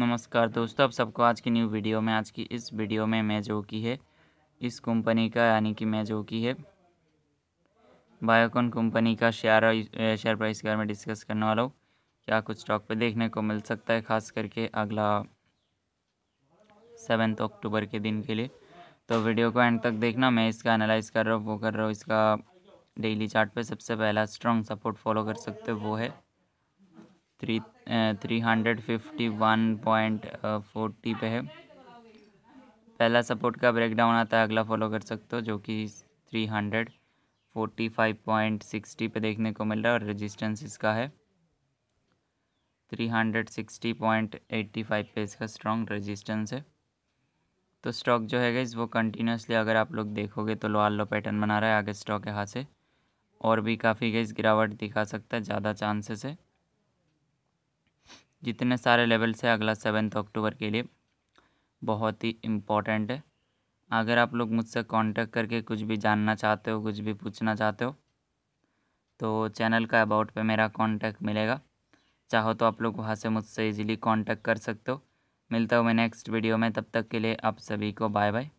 नमस्कार दोस्तों आप सबको आज की न्यू वीडियो में आज की इस वीडियो में मैं जो की है इस कंपनी का यानी कि मैं जो की है बायोकॉन कंपनी का शेयर शेयर प्राइस के बारे में डिस्कस करने वाला हूँ क्या कुछ स्टॉक पे देखने को मिल सकता है खास करके अगला सेवन्थ अक्टूबर के दिन के लिए तो वीडियो को एंड तक देखना मैं इसका एनालाइज कर रहा हूँ वो कर रहा हूँ इसका डेली चार्ट पे सबसे पहला स्ट्रॉन्ग सपोर्ट फॉलो कर सकते हो वो है three three hundred fifty one point forty पे है पहला सपोर्ट का ब्रेकडाउन आता है अगला फॉलो कर सकते हो जो कि three hundred forty five point sixty पे देखने को मिल रहा है और रेजिस्टेंस इसका है three hundred sixty point eighty five पे इसका स्ट्रॉन्ग रेजिस्टेंस है तो स्टॉक जो है इस वो कंटिन्यूसली अगर आप लोग देखोगे तो लो लो पैटर्न बना रहा है आगे स्टॉक यहाँ से और भी काफ़ी गई गिरावट दिखा सकता है ज़्यादा चांसेस है जितने सारे लेवल्स है अगला सेवन्थ अक्टूबर के लिए बहुत ही इम्पोर्टेंट है अगर आप लोग मुझसे कांटेक्ट करके कुछ भी जानना चाहते हो कुछ भी पूछना चाहते हो तो चैनल का अबाउट पे मेरा कांटेक्ट मिलेगा चाहो तो आप लोग वहाँ से मुझसे इजीली कांटेक्ट कर सकते हो मिलता हूँ मैं नेक्स्ट वीडियो में तब तक के लिए आप सभी को बाय बाय